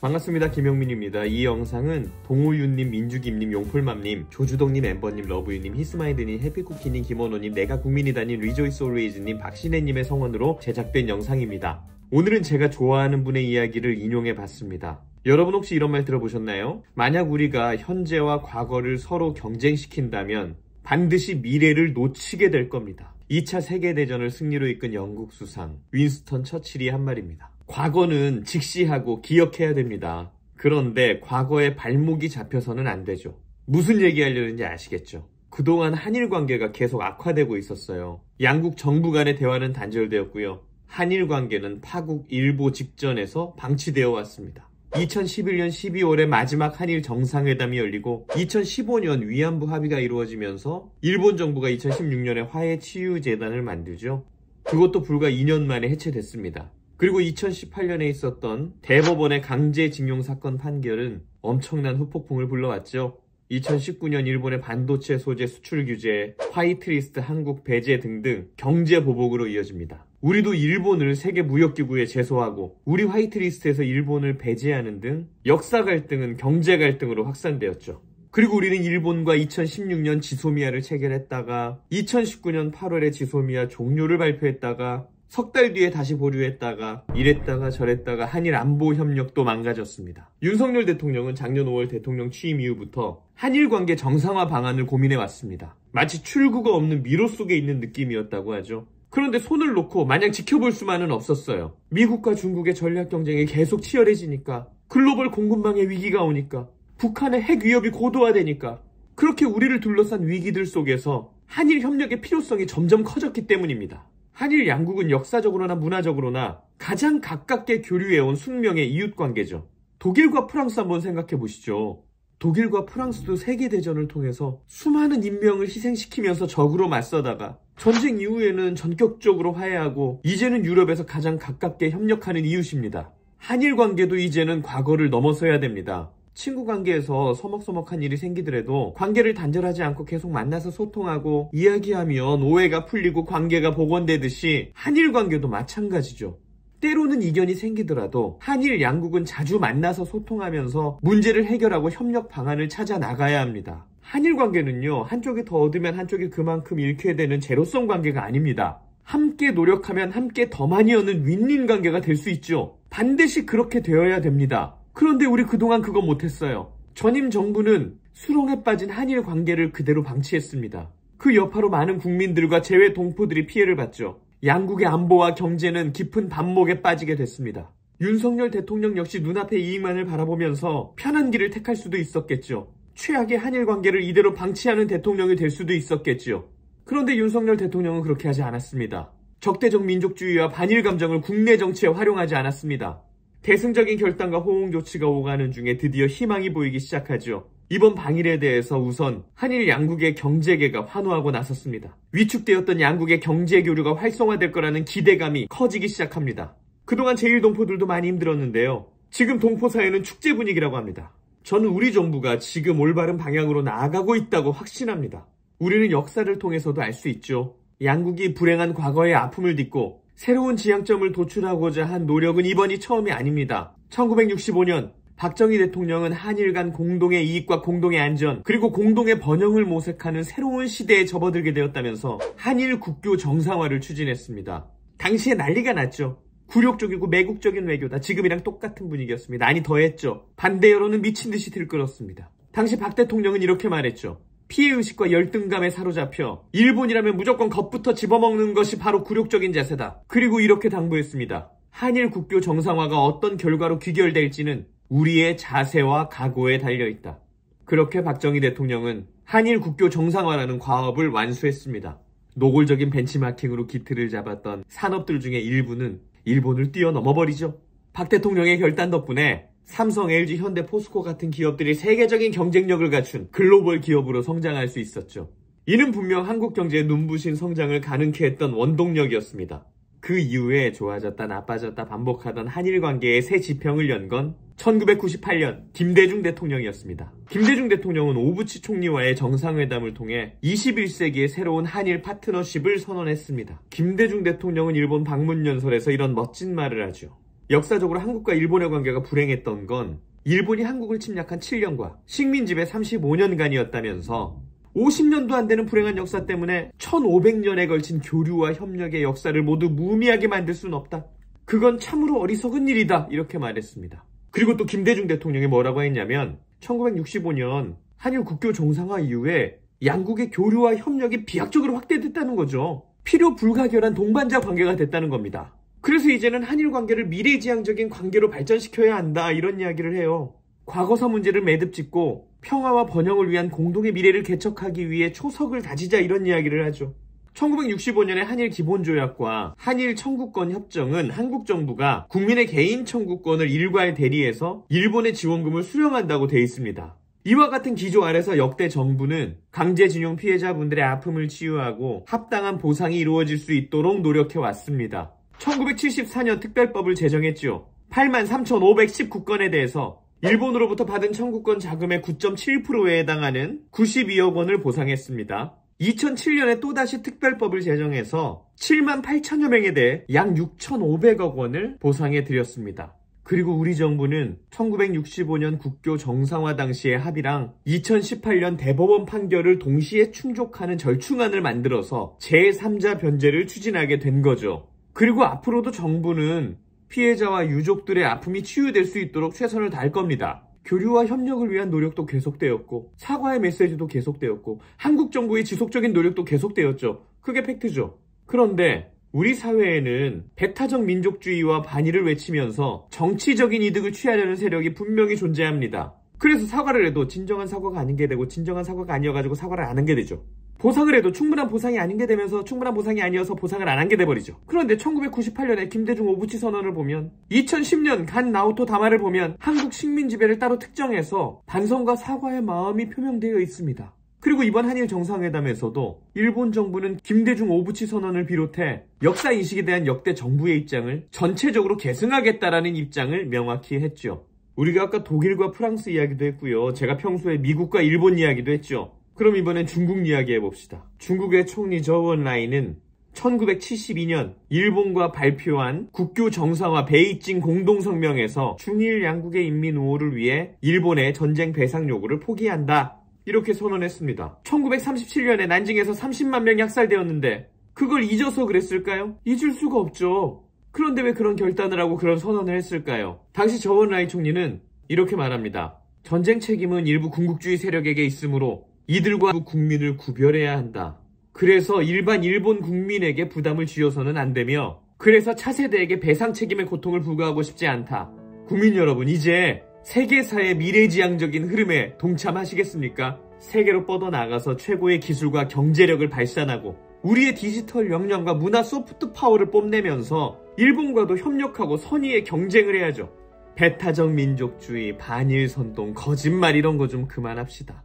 반갑습니다. 김영민입니다. 이 영상은 동우윤님 민주김님, 용풀맘님, 조주동님, 엠버님, 러브유님, 히스마이드님, 해피쿠키님, 김원호님, 내가 국민이다님, 리조이스 올웨이즈님, 박신혜님의 성원으로 제작된 영상입니다. 오늘은 제가 좋아하는 분의 이야기를 인용해 봤습니다. 여러분 혹시 이런 말 들어보셨나요? 만약 우리가 현재와 과거를 서로 경쟁시킨다면 반드시 미래를 놓치게 될 겁니다. 2차 세계대전을 승리로 이끈 영국 수상 윈스턴 처칠이 한 말입니다. 과거는 직시하고 기억해야 됩니다. 그런데 과거에 발목이 잡혀서는 안 되죠. 무슨 얘기하려는지 아시겠죠? 그동안 한일 관계가 계속 악화되고 있었어요. 양국 정부 간의 대화는 단절되었고요. 한일 관계는 파국 일보 직전에서 방치되어 왔습니다. 2011년 12월에 마지막 한일 정상회담이 열리고 2015년 위안부 합의가 이루어지면서 일본 정부가 2016년에 화해 치유 재단을 만들죠. 그것도 불과 2년 만에 해체됐습니다. 그리고 2018년에 있었던 대법원의 강제징용 사건 판결은 엄청난 후폭풍을 불러왔죠. 2019년 일본의 반도체 소재 수출 규제, 화이트리스트 한국 배제 등등 경제 보복으로 이어집니다. 우리도 일본을 세계 무역기구에 제소하고 우리 화이트리스트에서 일본을 배제하는 등 역사 갈등은 경제 갈등으로 확산되었죠. 그리고 우리는 일본과 2016년 지소미아를 체결했다가 2019년 8월에 지소미아 종료를 발표했다가 석달 뒤에 다시 보류했다가 이랬다가 저랬다가 한일 안보 협력도 망가졌습니다. 윤석열 대통령은 작년 5월 대통령 취임 이후부터 한일 관계 정상화 방안을 고민해 왔습니다. 마치 출구가 없는 미로 속에 있는 느낌이었다고 하죠. 그런데 손을 놓고 마냥 지켜볼 수만은 없었어요. 미국과 중국의 전략 경쟁이 계속 치열해지니까 글로벌 공급망의 위기가 오니까 북한의 핵 위협이 고도화되니까 그렇게 우리를 둘러싼 위기들 속에서 한일 협력의 필요성이 점점 커졌기 때문입니다. 한일 양국은 역사적으로나 문화적으로나 가장 가깝게 교류해온 숙명의 이웃관계죠. 독일과 프랑스 한번 생각해 보시죠. 독일과 프랑스도 세계대전을 통해서 수많은 인명을 희생시키면서 적으로 맞서다가 전쟁 이후에는 전격적으로 화해하고 이제는 유럽에서 가장 가깝게 협력하는 이웃입니다. 한일 관계도 이제는 과거를 넘어서야 됩니다. 친구 관계에서 서먹서먹한 일이 생기더라도 관계를 단절하지 않고 계속 만나서 소통하고 이야기하면 오해가 풀리고 관계가 복원되듯이 한일 관계도 마찬가지죠. 때로는 이견이 생기더라도 한일 양국은 자주 만나서 소통하면서 문제를 해결하고 협력 방안을 찾아 나가야 합니다. 한일 관계는요, 한쪽이 더 얻으면 한쪽이 그만큼 잃게 되는 제로성 관계가 아닙니다. 함께 노력하면 함께 더 많이 얻는 윈윈 관계가 될 수 있죠. 반드시 그렇게 되어야 됩니다. 그런데 우리 그동안 그거 못했어요. 전임 정부는 수렁에 빠진 한일 관계를 그대로 방치했습니다. 그 여파로 많은 국민들과 제외 동포들이 피해를 봤죠. 양국의 안보와 경제는 깊은 반목에 빠지게 됐습니다. 윤석열 대통령 역시 눈앞의 이익만을 바라보면서 편한 길을 택할 수도 있었겠죠. 최악의 한일 관계를 이대로 방치하는 대통령이 될 수도 있었겠죠 그런데 윤석열 대통령은 그렇게 하지 않았습니다. 적대적 민족주의와 반일 감정을 국내 정치에 활용하지 않았습니다. 대승적인 결단과 호응 조치가 오가는 중에 드디어 희망이 보이기 시작하죠. 이번 방일에 대해서 우선 한일 양국의 경제계가 환호하고 나섰습니다. 위축되었던 양국의 경제 교류가 활성화될 거라는 기대감이 커지기 시작합니다. 그동안 제일 동포들도 많이 힘들었는데요. 지금 동포 사회는 축제 분위기라고 합니다. 저는 우리 정부가 지금 올바른 방향으로 나아가고 있다고 확신합니다. 우리는 역사를 통해서도 알 수 있죠. 양국이 불행한 과거의 아픔을 딛고 새로운 지향점을 도출하고자 한 노력은 이번이 처음이 아닙니다. 1965년 박정희 대통령은 한일 간 공동의 이익과 공동의 안전 그리고 공동의 번영을 모색하는 새로운 시대에 접어들게 되었다면서 한일 국교 정상화를 추진했습니다. 당시에 난리가 났죠. 굴욕적이고 매국적인 외교다. 지금이랑 똑같은 분위기였습니다. 아니 더했죠. 반대 여론은 미친 듯이 들끓었습니다. 당시 박 대통령은 이렇게 말했죠. 피해의식과 열등감에 사로잡혀 일본이라면 무조건 겁부터 집어먹는 것이 바로 굴욕적인 자세다. 그리고 이렇게 당부했습니다. 한일 국교 정상화가 어떤 결과로 귀결될지는 우리의 자세와 각오에 달려있다. 그렇게 박정희 대통령은 한일 국교 정상화라는 과업을 완수했습니다. 노골적인 벤치마킹으로 기틀을 잡았던 산업들 중에 일부는 일본을 뛰어넘어 버리죠. 박 대통령의 결단 덕분에 삼성, LG, 현대, 포스코 같은 기업들이 세계적인 경쟁력을 갖춘 글로벌 기업으로 성장할 수 있었죠. 이는 분명 한국 경제의 눈부신 성장을 가능케 했던 원동력이었습니다. 그 이후에 좋아졌다 나빠졌다 반복하던 한일 관계의 새 지평을 연 건 1998년 김대중 대통령이었습니다. 김대중 대통령은 오부치 총리와의 정상회담을 통해 21세기의 새로운 한일 파트너십을 선언했습니다. 김대중 대통령은 일본 방문 연설에서 이런 멋진 말을 하죠. 역사적으로 한국과 일본의 관계가 불행했던 건 일본이 한국을 침략한 7년과 식민지배 35년간이었다면서 50년도 안 되는 불행한 역사 때문에 1500년에 걸친 교류와 협력의 역사를 모두 무미하게 만들 수는 없다. 그건 참으로 어리석은 일이다. 이렇게 말했습니다. 그리고 또 김대중 대통령이 뭐라고 했냐면 1965년 한일 국교 정상화 이후에 양국의 교류와 협력이 비약적으로 확대됐다는 거죠. 필요 불가결한 동반자 관계가 됐다는 겁니다. 그래서 이제는 한일 관계를 미래지향적인 관계로 발전시켜야 한다 이런 이야기를 해요. 과거사 문제를 매듭 짓고 평화와 번영을 위한 공동의 미래를 개척하기 위해 초석을 다지자 이런 이야기를 하죠. 1965년의 한일 기본조약과 한일 청구권 협정은 한국 정부가 국민의 개인 청구권을 일괄 대리해서 일본의 지원금을 수령한다고 돼 있습니다. 이와 같은 기조 아래서 역대 정부는 강제징용 피해자분들의 아픔을 치유하고 합당한 보상이 이루어질 수 있도록 노력해왔습니다. 1974년 특별법을 제정했지요. 83,519건에 대해서 일본으로부터 받은 청구권 자금의 9.7%에 해당하는 92억 원을 보상했습니다. 2007년에 또다시 특별법을 제정해서 7만 8천여 명에 대해 약 6,500억 원을 보상해 드렸습니다. 그리고 우리 정부는 1965년 국교 정상화 당시의 합의랑 2018년 대법원 판결을 동시에 충족하는 절충안을 만들어서 제3자 변제를 추진하게 된 거죠. 그리고 앞으로도 정부는 피해자와 유족들의 아픔이 치유될 수 있도록 최선을 다할 겁니다. 교류와 협력을 위한 노력도 계속되었고 사과의 메시지도 계속되었고 한국 정부의 지속적인 노력도 계속되었죠. 그게 팩트죠. 그런데 우리 사회에는 배타적 민족주의와 반의를 외치면서 정치적인 이득을 취하려는 세력이 분명히 존재합니다. 그래서 사과를 해도 진정한 사과가 아닌 게 되고 진정한 사과가 아니어가지고 사과를 안 한 게 되죠. 보상을 해도 충분한 보상이 아닌 게 되면서 충분한 보상이 아니어서 보상을 안 한 게 돼버리죠. 그런데 1998년에 김대중 오부치 선언을 보면 2010년 간 나우토 담화를 보면 한국 식민 지배를 따로 특정해서 반성과 사과의 마음이 표명되어 있습니다. 그리고 이번 한일 정상회담에서도 일본 정부는 김대중 오부치 선언을 비롯해 역사 인식에 대한 역대 정부의 입장을 전체적으로 계승하겠다라는 입장을 명확히 했죠. 우리가 아까 독일과 프랑스 이야기도 했고요. 제가 평소에 미국과 일본 이야기도 했죠. 그럼 이번엔 중국 이야기 해봅시다. 중국의 총리 저원라인은 1972년 일본과 발표한 국교 정상화 베이징 공동성명에서 중일 양국의 인민 우호를 위해 일본의 전쟁 배상 요구를 포기한다. 이렇게 선언했습니다. 1937년에 난징에서 30만 명이 학살되었는데 그걸 잊어서 그랬을까요? 잊을 수가 없죠. 그런데 왜 그런 결단을 하고 그런 선언을 했을까요? 당시 저원라이 총리는 이렇게 말합니다. 전쟁 책임은 일부 군국주의 세력에게 있으므로 이들과 국민을 구별해야 한다. 그래서 일반 일본 국민에게 부담을 쥐어서는 안 되며 그래서 차세대에게 배상 책임의 고통을 부과하고 싶지 않다. 국민 여러분 이제 세계사의 미래지향적인 흐름에 동참하시겠습니까? 세계로 뻗어나가서 최고의 기술과 경제력을 발산하고 우리의 디지털 역량과 문화 소프트 파워를 뽐내면서 일본과도 협력하고 선의의 경쟁을 해야죠. 배타적 민족주의, 반일 선동, 거짓말 이런 거 좀 그만합시다.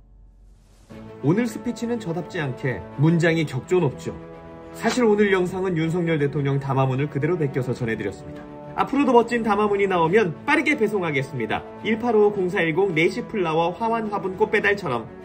오늘 스피치는 저답지 않게 문장이 격조높죠. 사실 오늘 영상은 윤석열 대통령 담화문을 그대로 베껴서 전해드렸습니다. 앞으로도 멋진 담화문이 나오면 빠르게 배송하겠습니다. 185-0410 5 4시 플라워 화환 화분 꽃배달처럼